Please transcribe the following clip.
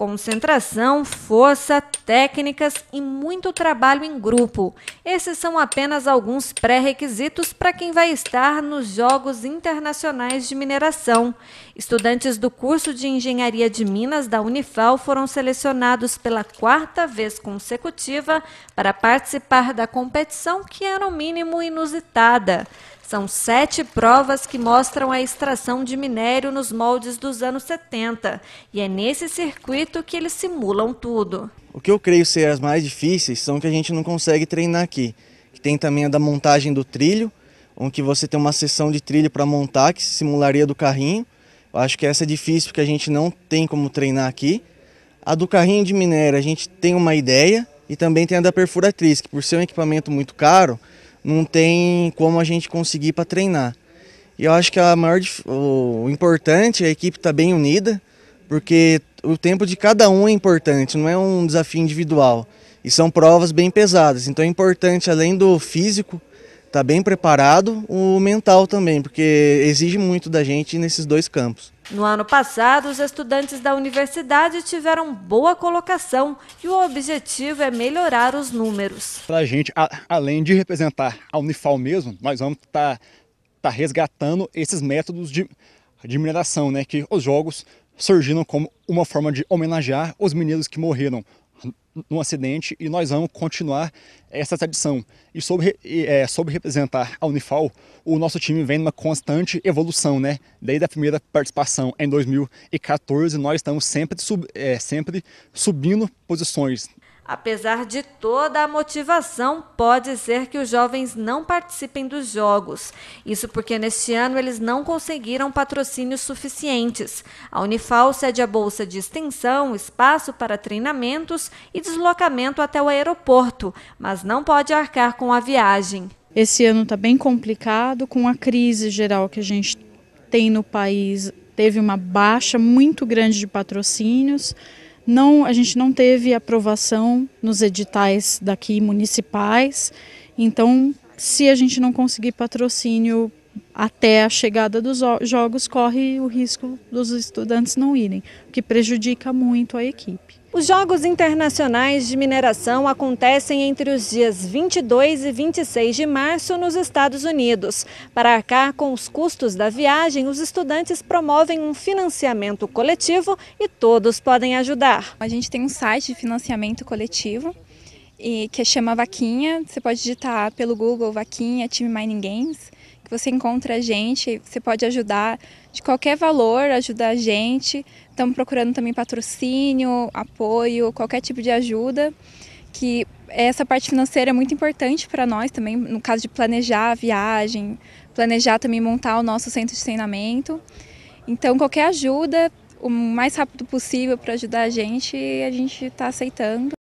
Concentração, força, técnicas e muito trabalho em grupo. Esses são apenas alguns pré-requisitos para quem vai estar nos Jogos Internacionais de Mineração. Estudantes do curso de Engenharia de Minas da Unifal foram selecionados pela quarta vez consecutiva para participar da competição que era o mínimo inusitada. São sete provas que mostram a extração de minério nos moldes dos anos 70. E é nesse circuito que eles simulam tudo. O que eu creio ser as mais difíceis são que a gente não consegue treinar aqui. Tem também a da montagem do trilho, onde você tem uma seção de trilho para montar, que simularia do carrinho. Eu acho que essa é difícil porque a gente não tem como treinar aqui. A do carrinho de minério a gente tem uma ideia e também tem a da perfuratriz, que por ser um equipamento muito caro, não tem como a gente conseguir para treinar. E eu acho que a maior, o importante é a equipe estar tá bem unida, porque o tempo de cada um é importante, não é um desafio individual. E são provas bem pesadas, então é importante, além do físico, estar tá bem preparado, o mental também, porque exige muito da gente nesses dois campos. No ano passado, os estudantes da universidade tiveram boa colocação e o objetivo é melhorar os números. Para a gente, além de representar a Unifal mesmo, nós vamos estar tá, tá resgatando esses métodos de, de mineração, né, que os jogos surgiram como uma forma de homenagear os mineiros que morreram num acidente e nós vamos continuar essa tradição. E sobre, é, sobre representar a Unifal, o nosso time vem numa constante evolução, né? Desde a primeira participação em 2014, nós estamos sempre, sub, é, sempre subindo posições Apesar de toda a motivação, pode ser que os jovens não participem dos jogos. Isso porque neste ano eles não conseguiram patrocínios suficientes. A Unifal cede a bolsa de extensão, espaço para treinamentos e deslocamento até o aeroporto, mas não pode arcar com a viagem. Esse ano está bem complicado com a crise geral que a gente tem no país. Teve uma baixa muito grande de patrocínios não, a gente não teve aprovação nos editais daqui municipais, então se a gente não conseguir patrocínio até a chegada dos jogos, corre o risco dos estudantes não irem, o que prejudica muito a equipe. Os Jogos Internacionais de Mineração acontecem entre os dias 22 e 26 de março nos Estados Unidos. Para arcar com os custos da viagem, os estudantes promovem um financiamento coletivo e todos podem ajudar. A gente tem um site de financiamento coletivo e que chama Vaquinha. Você pode digitar pelo Google Vaquinha Time Mining Games que você encontra a gente, você pode ajudar de qualquer valor, ajudar a gente. Estamos procurando também patrocínio, apoio, qualquer tipo de ajuda, que essa parte financeira é muito importante para nós também, no caso de planejar a viagem, planejar também montar o nosso centro de treinamento. Então, qualquer ajuda, o mais rápido possível para ajudar a gente, a gente está aceitando.